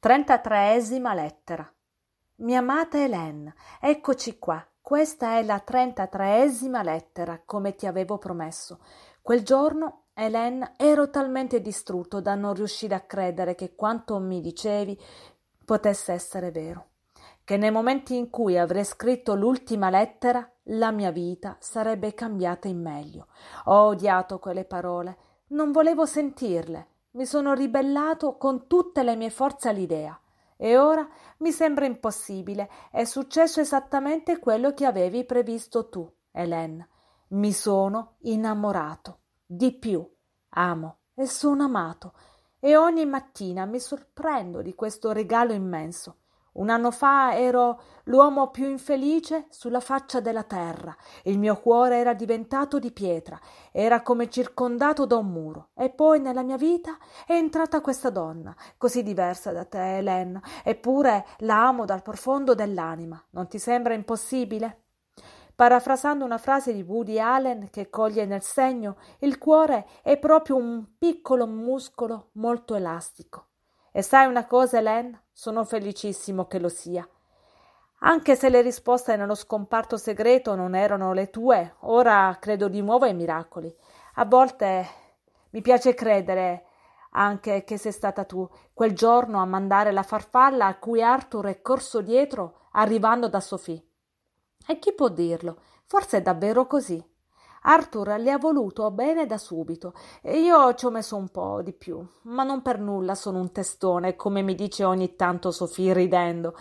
Trentatreesima lettera. Mia amata Hélène, eccoci qua. Questa è la trentatreesima lettera, come ti avevo promesso. Quel giorno, Hélène, ero talmente distrutto da non riuscire a credere che quanto mi dicevi potesse essere vero. Che nei momenti in cui avrei scritto l'ultima lettera, la mia vita sarebbe cambiata in meglio. Ho odiato quelle parole, non volevo sentirle. Mi sono ribellato con tutte le mie forze all'idea e ora mi sembra impossibile. È successo esattamente quello che avevi previsto tu, Helen. Mi sono innamorato. Di più, amo e sono amato. E ogni mattina mi sorprendo di questo regalo immenso. Un anno fa ero l'uomo più infelice sulla faccia della terra. Il mio cuore era diventato di pietra, era come circondato da un muro. E poi nella mia vita è entrata questa donna, così diversa da te, Helen, eppure la amo dal profondo dell'anima. Non ti sembra impossibile? Parafrasando una frase di Woody Allen che coglie nel segno, il cuore è proprio un piccolo muscolo molto elastico. E sai una cosa, Helen? Sono felicissimo che lo sia. Anche se le risposte nello scomparto segreto non erano le tue, ora credo di nuovo ai miracoli. A volte mi piace credere anche che sei stata tu quel giorno a mandare la farfalla a cui Arthur è corso dietro arrivando da Sophie. E chi può dirlo? Forse è davvero così. Arthur le ha voluto bene da subito e io ci ho messo un po' di più, ma non per nulla sono un testone, come mi dice ogni tanto Sofì ridendo.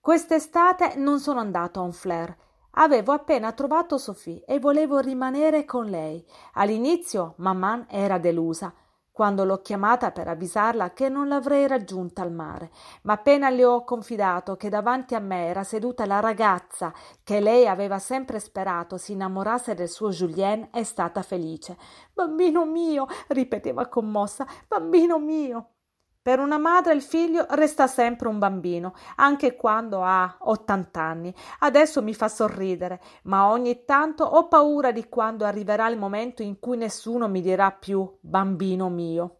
Quest'estate non sono andato a un flair. Avevo appena trovato Sofì e volevo rimanere con lei. All'inizio Maman era delusa, quando l'ho chiamata per avvisarla che non l'avrei raggiunta al mare, ma appena le ho confidato che davanti a me era seduta la ragazza che lei aveva sempre sperato si innamorasse del suo Julien, è stata felice. Bambino mio, ripeteva commossa, bambino mio. Per una madre il figlio resta sempre un bambino, anche quando ha 80 anni. Adesso mi fa sorridere, ma ogni tanto ho paura di quando arriverà il momento in cui nessuno mi dirà più bambino mio.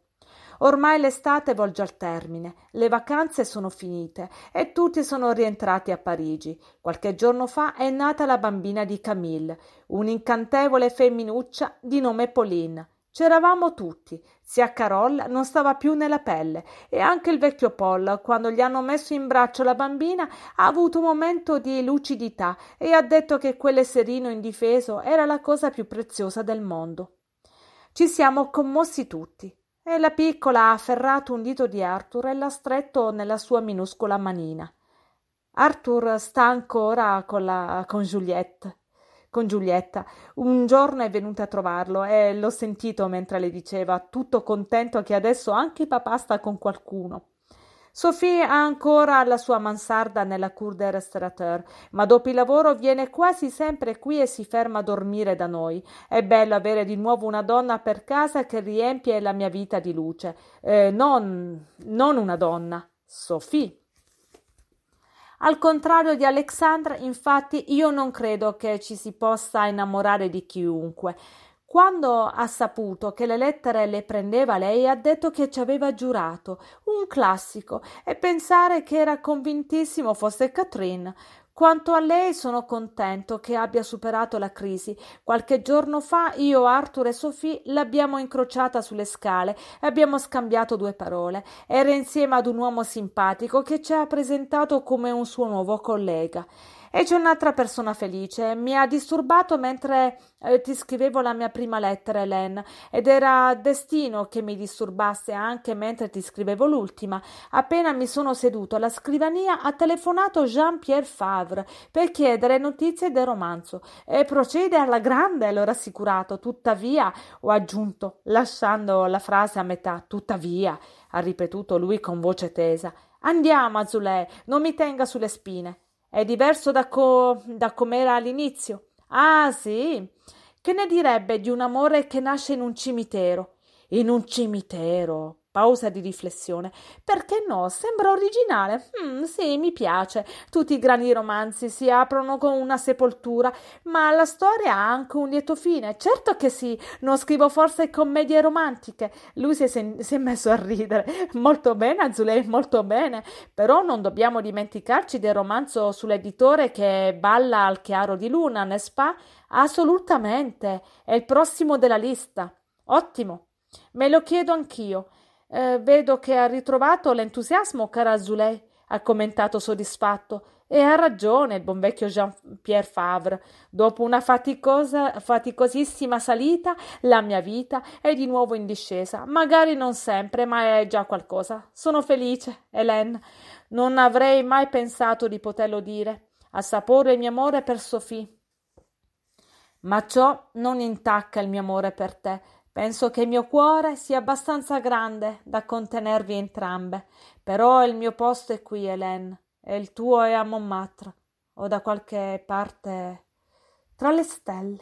Ormai l'estate volge al termine, le vacanze sono finite e tutti sono rientrati a Parigi. Qualche giorno fa è nata la bambina di Camille, un'incantevole femminuccia di nome Pauline C'eravamo tutti. Zia Carol non stava più nella pelle e anche il vecchio Paul, quando gli hanno messo in braccio la bambina, ha avuto un momento di lucidità e ha detto che quell'esserino indifeso era la cosa più preziosa del mondo. Ci siamo commossi tutti e la piccola ha afferrato un dito di Arthur e l'ha stretto nella sua minuscola manina. Arthur sta ancora con, la, con Juliette con Giulietta. Un giorno è venuta a trovarlo e l'ho sentito mentre le diceva, tutto contento che adesso anche papà sta con qualcuno. Sophie ha ancora la sua mansarda nella Cour des Restaurateurs, ma dopo il lavoro viene quasi sempre qui e si ferma a dormire da noi. È bello avere di nuovo una donna per casa che riempie la mia vita di luce. Eh, non, non una donna, Sophie. Al contrario di Alexandra, infatti, io non credo che ci si possa innamorare di chiunque. Quando ha saputo che le lettere le prendeva lei, ha detto che ci aveva giurato, un classico, e pensare che era convintissimo fosse Catherine. Quanto a lei sono contento che abbia superato la crisi. Qualche giorno fa io, Arthur e Sophie l'abbiamo incrociata sulle scale e abbiamo scambiato due parole. Era insieme ad un uomo simpatico che ci ha presentato come un suo nuovo collega. E c'è un'altra persona felice. Mi ha disturbato mentre eh, ti scrivevo la mia prima lettera, Helen, ed era destino che mi disturbasse anche mentre ti scrivevo l'ultima. Appena mi sono seduto alla scrivania, ha telefonato Jean-Pierre Favre per chiedere notizie del romanzo. E procede alla grande, l'ho rassicurato. Tuttavia, ho aggiunto, lasciando la frase a metà, tuttavia, ha ripetuto lui con voce tesa. Andiamo, Azulè, non mi tenga sulle spine. È diverso da, co- da com'era all'inizio. Ah, sì? Che ne direbbe di un amore che nasce in un cimitero? In un cimitero? Pausa di riflessione. Perché no? Sembra originale. Mm, sì, mi piace. Tutti i grandi romanzi si aprono con una sepoltura, ma la storia ha anche un lieto fine. Certo che sì, non scrivo forse commedie romantiche. Lui si è, si è messo a ridere. Molto bene, Azulei, molto bene. Però non dobbiamo dimenticarci del romanzo sull'editore che balla al chiaro di luna, Nespa? Assolutamente. È il prossimo della lista. Ottimo. Me lo chiedo anch'io. Eh, vedo che ha ritrovato l'entusiasmo, cara Zulè, ha commentato soddisfatto. E ha ragione il buon vecchio Jean-Pierre Favre. Dopo una faticosa, faticosissima salita, la mia vita è di nuovo in discesa. Magari non sempre, ma è già qualcosa. Sono felice, Hélène. Non avrei mai pensato di poterlo dire. Assaporo il mio amore per Sophie. Ma ciò non intacca il mio amore per te. Penso che il mio cuore sia abbastanza grande da contenervi entrambe, però il mio posto è qui, Hélène, e il tuo è a Montmartre, o da qualche parte tra le stelle.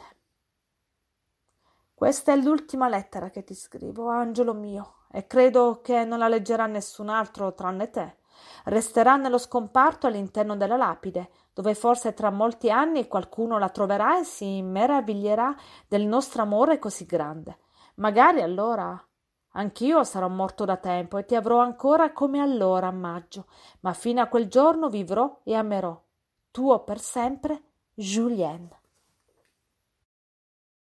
Questa è l'ultima lettera che ti scrivo, angelo mio, e credo che non la leggerà nessun altro tranne te. Resterà nello scomparto all'interno della lapide, dove forse tra molti anni qualcuno la troverà e si meraviglierà del nostro amore così grande. Magari allora Anch'io sarò morto da tempo e ti avrò ancora come allora a maggio, ma fino a quel giorno vivrò e amerò. Tuo per sempre, Julien.